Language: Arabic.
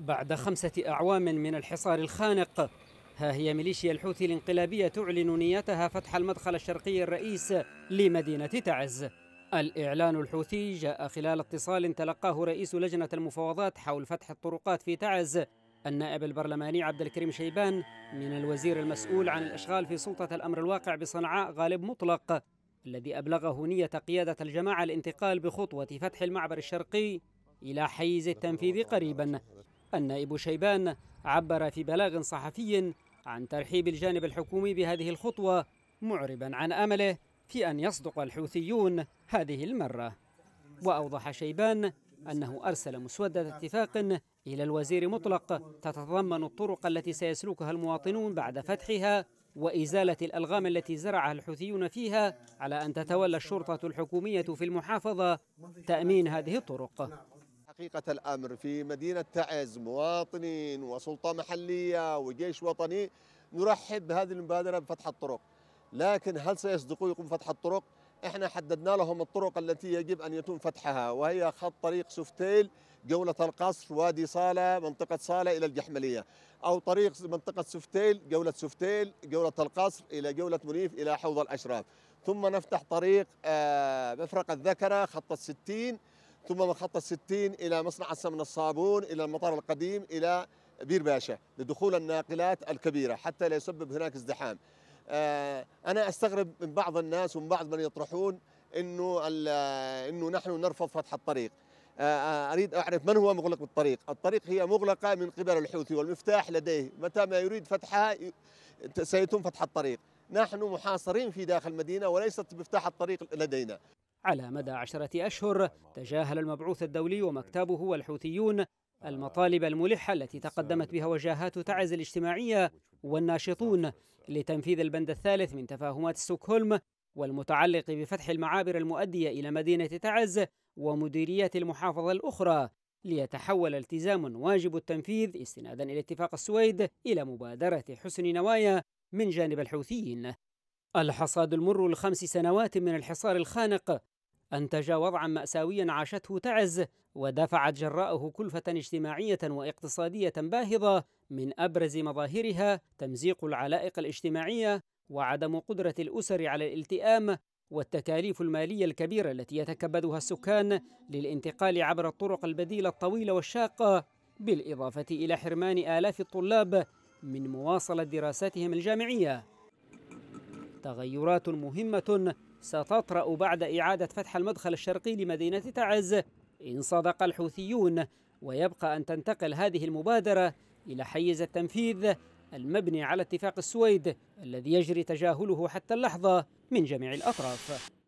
بعد خمسة أعوام من الحصار الخانق ها هي ميليشيا الحوثي الانقلابية تعلن نيتها فتح المدخل الشرقي الرئيس لمدينة تعز الإعلان الحوثي جاء خلال اتصال تلقاه رئيس لجنة المفاوضات حول فتح الطرقات في تعز النائب البرلماني عبد الكريم شيبان من الوزير المسؤول عن الإشغال في سلطة الأمر الواقع بصنعاء غالب مطلق الذي أبلغه نية قيادة الجماعة الانتقال بخطوة فتح المعبر الشرقي إلى حيز التنفيذ قريبا النائب شيبان عبر في بلاغ صحفي عن ترحيب الجانب الحكومي بهذه الخطوة معربا عن أمله في أن يصدق الحوثيون هذه المرة وأوضح شيبان أنه أرسل مسودة اتفاق إلى الوزير مطلق تتضمن الطرق التي سيسلكها المواطنون بعد فتحها وإزالة الألغام التي زرعها الحوثيون فيها على أن تتولى الشرطة الحكومية في المحافظة تأمين هذه الطرق حقيقة الأمر في مدينة تعز مواطنين وسلطة محلية وجيش وطني نرحب بهذه المبادرة بفتح الطرق لكن هل سيصدقوا يقوم فتح الطرق؟ احنا حددنا لهم الطرق التي يجب ان يتم فتحها وهي خط طريق سفتيل جولة القصر وادي صالة منطقة صالة إلى الجحملية أو طريق منطقة سفتيل جولة سفتيل جولة القصر إلى جولة منيف إلى حوض الأشراف ثم نفتح طريق آه، مفرق الذكرة خط الستين ثم من خط الستين إلى مصنع السمن الصابون إلى المطار القديم إلى بير باشا لدخول الناقلات الكبيرة حتى لا يسبب هناك ازدحام آه، أنا أستغرب من بعض الناس ومن بعض من يطرحون أنه, إنه نحن نرفض فتح الطريق آه، آه، أريد أعرف من هو مغلق بالطريق الطريق هي مغلقة من قبل الحوثي والمفتاح لديه متى ما يريد فتحها سيتم فتح الطريق نحن محاصرين في داخل المدينة وليست مفتاح الطريق لدينا على مدى عشرة أشهر تجاهل المبعوث الدولي ومكتبه والحوثيون المطالب الملحة التي تقدمت بها وجاهات تعز الاجتماعية والناشطون لتنفيذ البند الثالث من تفاهمات ستوكهولم والمتعلق بفتح المعابر المؤدية إلى مدينة تعز ومديريات المحافظة الأخرى ليتحول التزام واجب التنفيذ استنادا إلى اتفاق السويد إلى مبادرة حسن نوايا من جانب الحوثيين الحصاد المر لخمس سنوات من الحصار الخانق أنتج وضعا مأساويا عاشته تعز ودفعت جراءه كلفة اجتماعية واقتصادية باهظة من أبرز مظاهرها تمزيق العلائق الاجتماعية وعدم قدرة الأسر على الالتئام والتكاليف المالية الكبيرة التي يتكبدها السكان للانتقال عبر الطرق البديلة الطويلة والشاقة بالإضافة إلى حرمان آلاف الطلاب من مواصلة دراساتهم الجامعية تغيرات مهمة ستطرأ بعد إعادة فتح المدخل الشرقي لمدينة تعز إن صدق الحوثيون ويبقى أن تنتقل هذه المبادرة إلى حيز التنفيذ المبني على اتفاق السويد الذي يجري تجاهله حتى اللحظة من جميع الأطراف